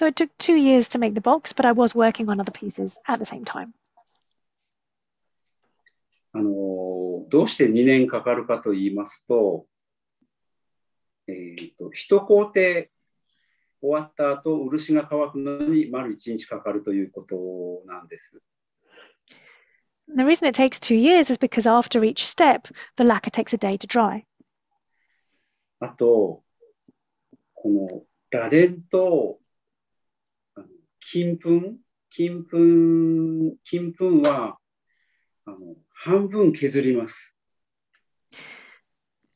So it took two years to make the box, but I was working on other pieces at the same time. あのどうして2年かかるかと言いますと、えーと、一工程終わった後漆が乾くのに丸1日かかるということなんです。The reason it takes two years is because after each step, the lacquer takes a day to dry. あと、この螺鈿と金粉、金粉、金粉は、あの半分削ります。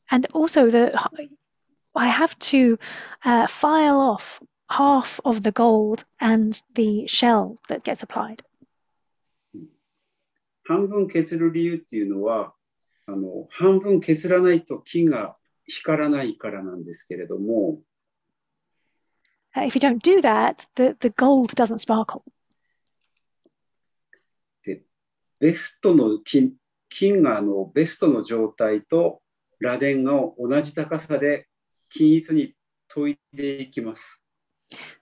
And also the I have to uh, file off half of the gold and the shell that gets applied. 半分削る理由っていうのはあの半分削らないと金が光らないからなんですけれども。Uh, if you don't do that, the, the gold doesn't sparkle. ベストの金金がのベストの状態と螺鈿が同じ高さで均一に研いでいきます。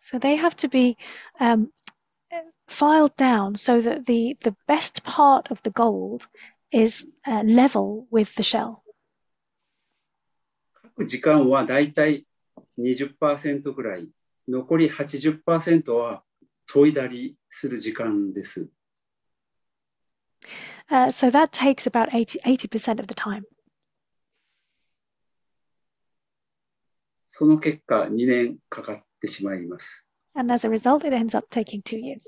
So they have to be、um, filed down so that the, the best part of the gold is、uh, level with the shell. く時間はだいたい20%ぐらい、残り80%は研いだりする時間です。Uh, so that takes about 80, percent of the time. その結果、2年かかってしまいます。And as a result, it ends up taking two years.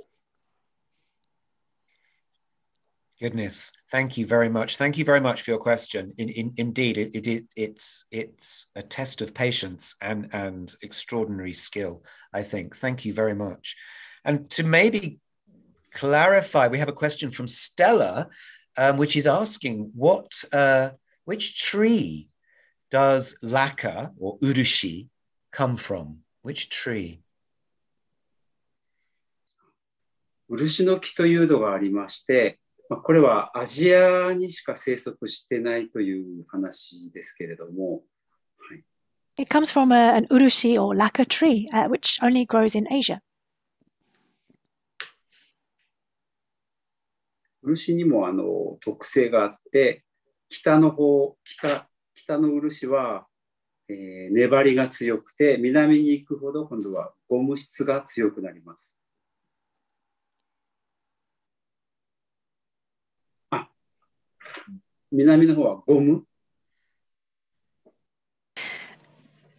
Goodness, thank you very much. Thank you very much for your question. In, in, indeed, it, it, it's it's a test of patience and and extraordinary skill. I think. Thank you very much. And to maybe clarify. We have a question from Stella, um, which is asking what uh, which tree does laka or urushi come from? Which tree? Urushi no 漆の木というのがありまして、まあ、これはアジアにしか生息してないという話ですけれども。はい、It comes from a, an urushi or lacquer tree,、uh, which only grows in Asia. 漆にもあの特性があって北の方北北の漆は、えー、粘りが強くて南に行くほど今度はゴム質が強くなります。あ南の方はゴム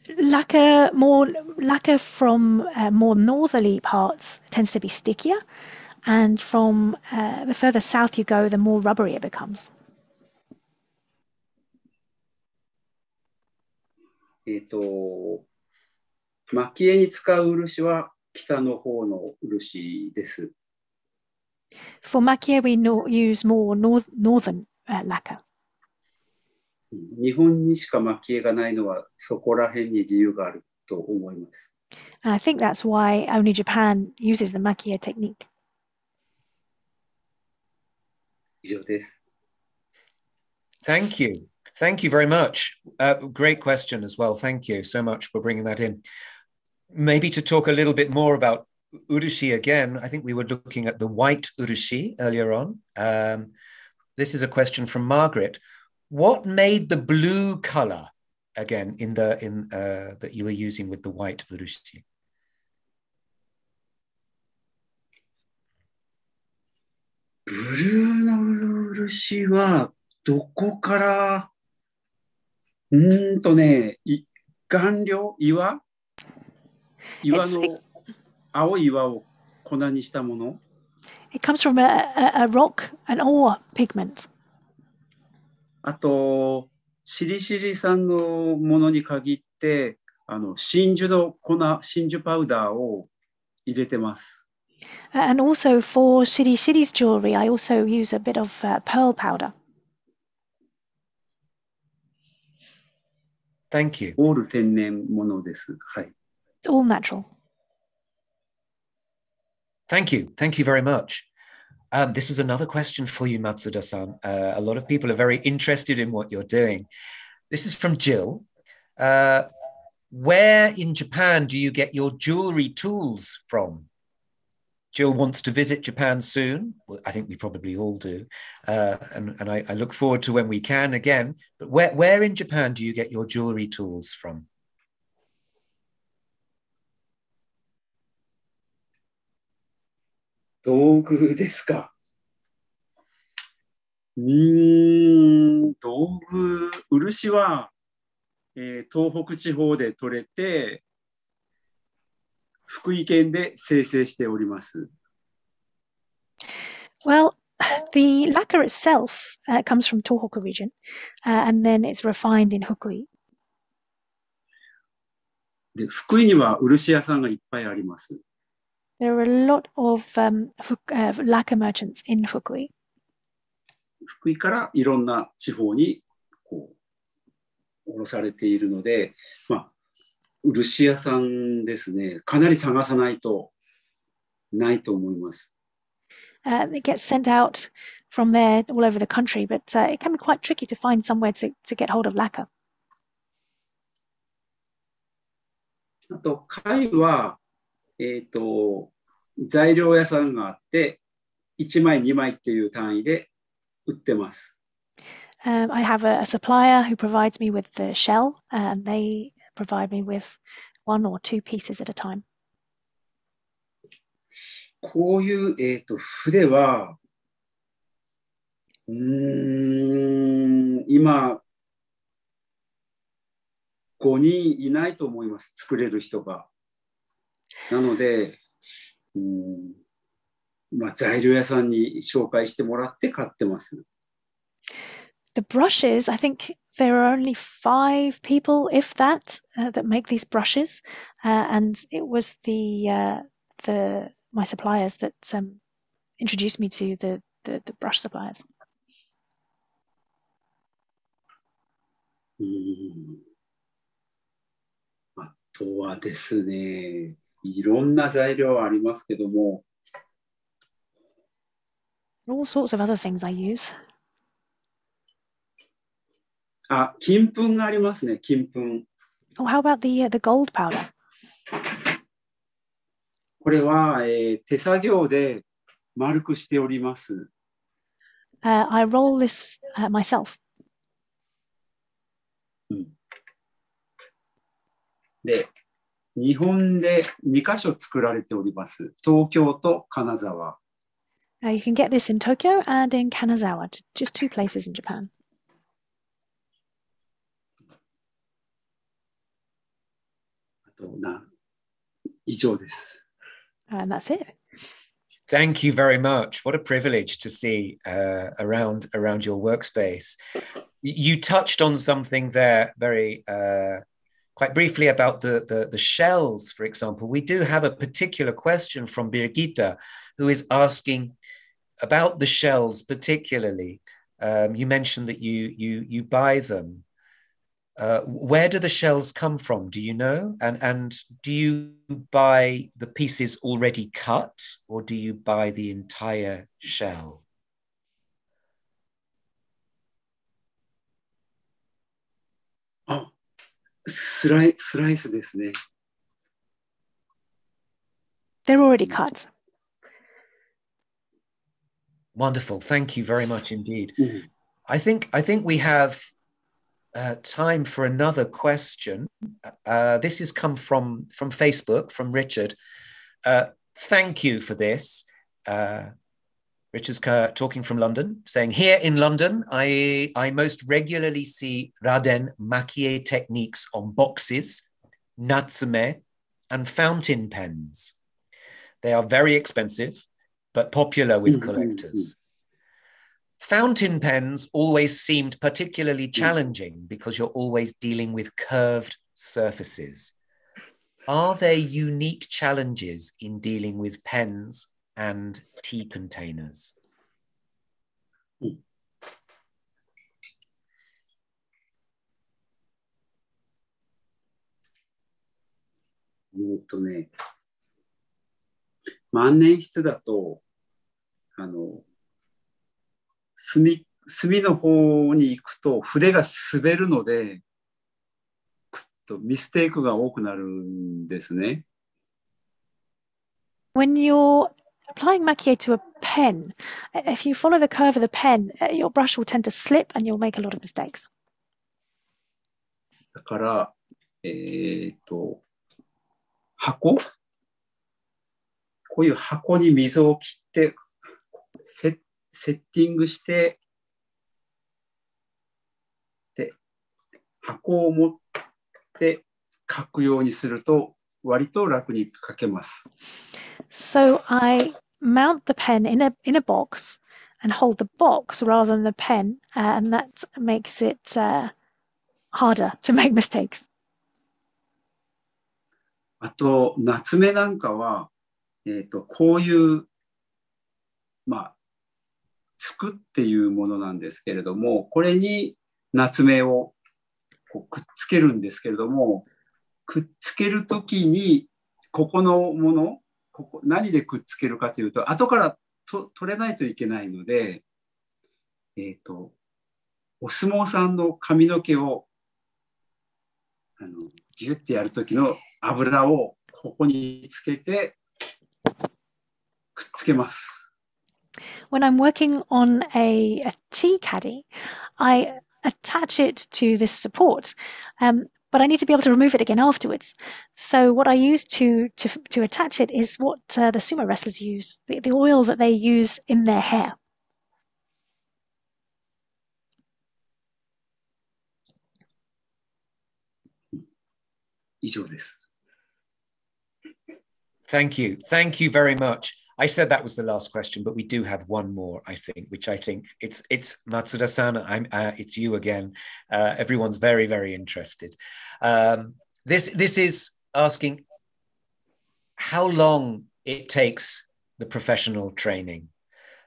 Lacquer, more lacquer from uh, more northerly parts tends to be stickier. and from uh, the further south you go, the more rubbery it becomes. えっと、蒔絵に使う漆は北の方の漆です。For m a we no use more north northern uh, lacquer. 日本にしか蒔絵がないのはそこら辺に理由があると思います。I think that's why only Japan uses the makie technique. Thank you. Thank you very much. Uh, great question as well. Thank you so much for bringing that in. Maybe to talk a little bit more about urushi again, I think we were looking at the white urushi earlier on. Um, this is a question from Margaret. What made the blue color again in the in uh, that you were using with the white urushi? ブルーノ・ウルシは、どこから、うんとね、顔料、岩岩の、青い岩を粉にしたもの It comes from a, a, a rock, an ore pigment. あと、しりしりさんのものに限って、あの真珠の粉、真珠パウダーを入れてます。Uh, and also for city, city's jewelry, I also use a bit of uh, pearl powder. Thank you. All It's all natural. Thank you. Thank you very much. Um, this is another question for you, Matsuda san. Uh, a lot of people are very interested in what you're doing. This is from Jill. Uh, where in Japan do you get your jewelry tools from? Jill wants to visit Japan soon. Well, I think we probably all do. Uh, and and I, I, look forward to when we can again. But where, where in Japan do you get your jewelry tools from? Dogu hmm, eh, うん、道具、漆は、えー、東北地方で取れて、福井県で生成しております。Well, the lacquer itself uh, comes from Tohoku region, uh, and then it's refined in Hukui. で福井には漆屋さんがいっぱいあります。There are a lot of、um, fuk, uh, lacquer merchants in Fukui. 福井からいろんな地方にこう下ろされているので、まあ、漆屋さんですね、かなり探さないとないと思います。Uh, it gets sent out from there all over the country, but uh, it can be quite tricky to find somewhere to, to get hold of lacquer. あと、貝は、えっ、ー、と、材料屋さんがあって、1枚、2枚っていう単位で売ってます。Um, I have a, a supplier who provides me with the shell, and they provide me with one or two pieces at a time. こういう、えーと、筆は、うん、今、5人いないと思います、作れる人が。なので、うんまあ、材料屋さんに紹介してもらって買ってます。the brushes, I think there are only five people, if that, uh, that make these brushes, uh, and it was the uh, the my suppliers that um, introduced me to the, the, the brush suppliers. Mm. sorts of other things I use. あ、金粉がありますね、金粉。Oh, how about the,、uh, the gold powder? これは、えー、手作業で丸くしております。Uh, I roll this、uh, myself. うん、で、日本で2カ所作られております。東京と金沢。Uh, you can get this in Tokyo and in Kanazawa, just two places in Japan. 以上です。And that's it. Thank you very much. What a privilege to see uh, around around your workspace. You touched on something there very uh, quite briefly about the, the, the shells, for example. We do have a particular question from Birgitta, who is asking about the shells particularly. Um, you mentioned that you you you buy them. Uh, where do the shells come from? Do you know? And and do you buy the pieces already cut, or do you buy the entire shell? Oh, slice, slice they are already cut. Wonderful. Thank you very much indeed. Mm -hmm. I think I think we have uh, time for another question. Uh, this has come from, from Facebook, from Richard. Uh, thank you for this. Uh, Richard's talking from London, saying, Here in London, I, I most regularly see Raden Makie techniques on boxes, natsume, and fountain pens. They are very expensive, but popular with mm, mm, mm. collectors. Fountain pens always seemed particularly hmm. challenging because you're always dealing with curved surfaces. Are there unique challenges in dealing with pens and tea containers? えっとね、万年筆だと、あの、墨、墨の方に行くと筆が滑るので、くっとミステイクが多くなるんですね。When you're applying m a c c h i a t e to a pen, if you follow the curve of the pen, your brush will tend to slip and you'll make a lot of mistakes. だから、えー、っと、箱こういう箱に水を切って、セットセッティングして、で、箱を持って書くようにすると、割と楽に書けます。So I mount the pen in a, in a box and hold the box rather than the pen, and that makes it uh, harder to make mistakes. あと、夏目なんかは、えーと、とこういう、まあ、つくっていうものなんですけれどもこれに夏目をこうくっつけるんですけれどもくっつける時にここのものここ何でくっつけるかというと後からと取れないといけないので、えーと、お相撲さんの髪の毛をあのギュッてやる時の油をここにつけてくっつけます。when I'm working on a, a tea caddy, I attach it to this support. Um, but I need to be able to remove it again afterwards. So what I use to to, to attach it is what uh, the sumo wrestlers use, the, the oil that they use in their hair. Thank you. Thank you very much. I said that was the last question, but we do have one more, I think, which I think it's it's Matsuda-san. I'm uh, it's you again. Uh, everyone's very very interested. Um, this this is asking how long it takes the professional training.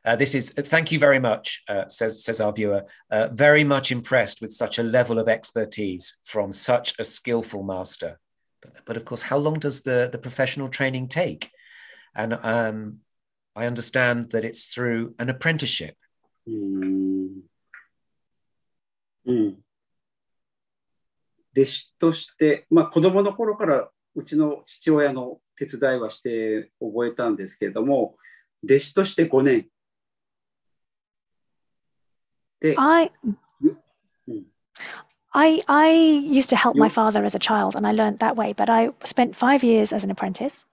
Uh, this is uh, thank you very much, uh, says says our viewer. Uh, very much impressed with such a level of expertise from such a skillful master. But, but of course, how long does the the professional training take? and um, I understand that it's through an apprenticeship. Mm. Mm. I, I used to help my father as a child and I learned that way, but I spent five years as an apprentice.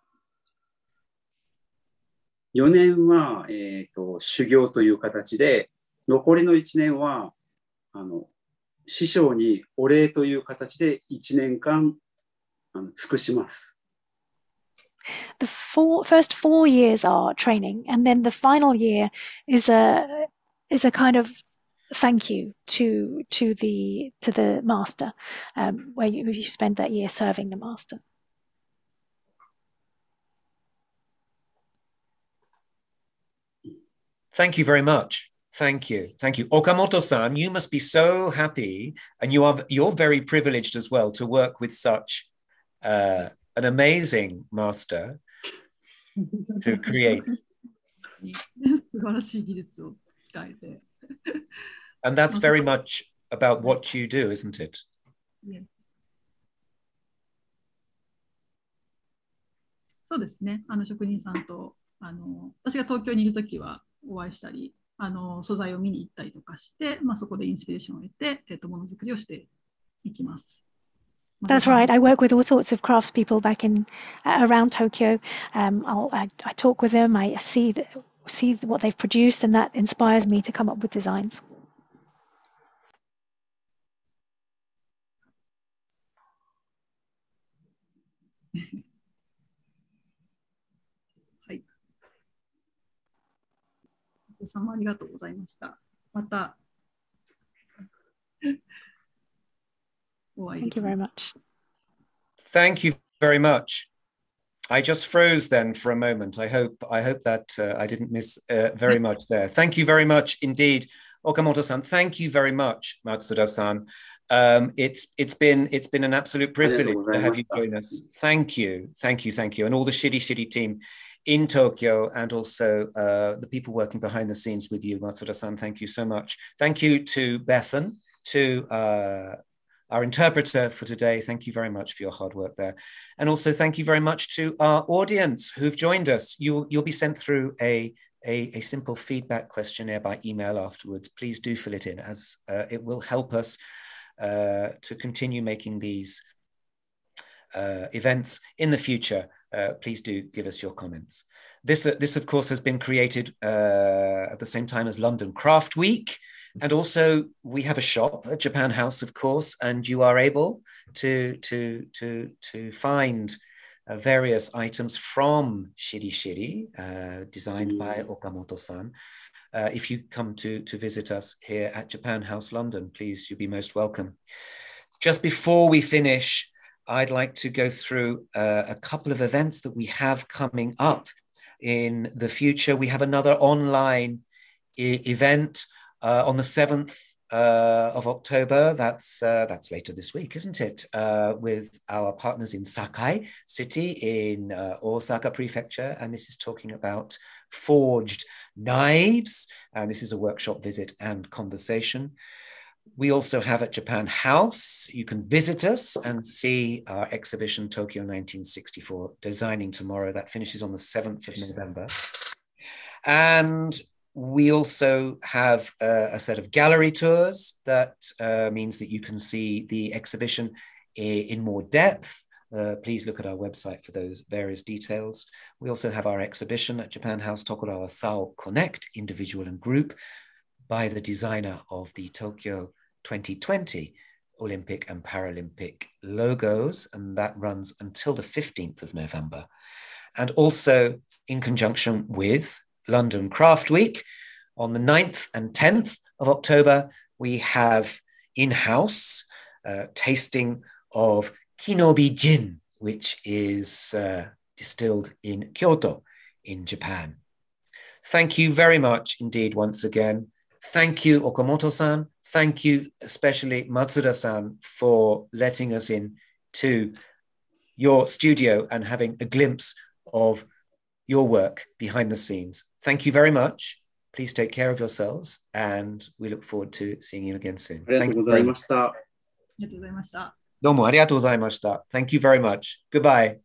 4年は、えーと、修行という形で、残りの1年はあの師匠にお礼という形で1年間あの尽くします。The four, first four years are training, and then the final year is a is a kind of thank you to to the to the master, um, where you, you spend that year serving the master. Thank you very much. Thank you. Thank you. Okamoto-san, you must be so happy and you are you're very privileged as well to work with such uh, an amazing master to create. and that's very much about what you do, isn't it? Yeah. そうですね。あの職人さんと、あの私が東京にいるときはお会いしたり、あの素材を見に行ったりとかして、まあ、そこでインスピレーションを得て、えっと、ものづくりをしていきます。That's right. I work with all sorts of craftspeople back in uh, around Tokyo. Um, I'll, I, I talk with them. I see the, see what they've produced, and that inspires me to come up with design. 様ありがとうございました。また。Thank you very much. Thank you very much. I just froze then for a moment. I hope I hope that uh, I didn't miss uh, very much there. Thank you very much indeed, Okamoto-san. Thank you very much, Matsuda-san. Um, it's it's been it's been an absolute privilege to have you join us. Thank you, thank you, thank you, and all the shitty shitty team in Tokyo and also uh, the people working behind the scenes with you, Matsuda-san. Thank you so much. Thank you to Bethan, to uh, our interpreter for today. Thank you very much for your hard work there. And also thank you very much to our audience who've joined us. You, you'll be sent through a, a, a simple feedback questionnaire by email afterwards. Please do fill it in as uh, it will help us uh, to continue making these uh, events in the future uh, please do give us your comments. This, uh, this of course, has been created uh, at the same time as London Craft Week. And also, we have a shop at Japan House, of course, and you are able to, to, to, to find uh, various items from Shiri Shiri, uh, designed by mm. Okamoto san. Uh, if you come to, to visit us here at Japan House London, please, you'll be most welcome. Just before we finish, I'd like to go through uh, a couple of events that we have coming up in the future. We have another online e- event uh, on the 7th uh, of October. That's, uh, that's later this week, isn't it? Uh, with our partners in Sakai City in uh, Osaka Prefecture. And this is talking about forged knives. And this is a workshop visit and conversation we also have at Japan House. You can visit us and see our exhibition Tokyo 1964 Designing Tomorrow. That finishes on the 7th of November. And we also have a, a set of gallery tours that uh, means that you can see the exhibition in more depth. Uh, please look at our website for those various details. We also have our exhibition at Japan House Tokugawa Sao Connect, individual and group, by the designer of the Tokyo 2020 Olympic and Paralympic logos, and that runs until the 15th of November. And also in conjunction with London Craft Week on the 9th and 10th of October, we have in house uh, tasting of Kinobi Gin, which is uh, distilled in Kyoto in Japan. Thank you very much indeed once again. Thank you, Okamoto san. Thank you, especially Matsuda san, for letting us in to your studio and having a glimpse of your work behind the scenes. Thank you very much. Please take care of yourselves, and we look forward to seeing you again soon. Thank you very much. Thank you very much. Goodbye.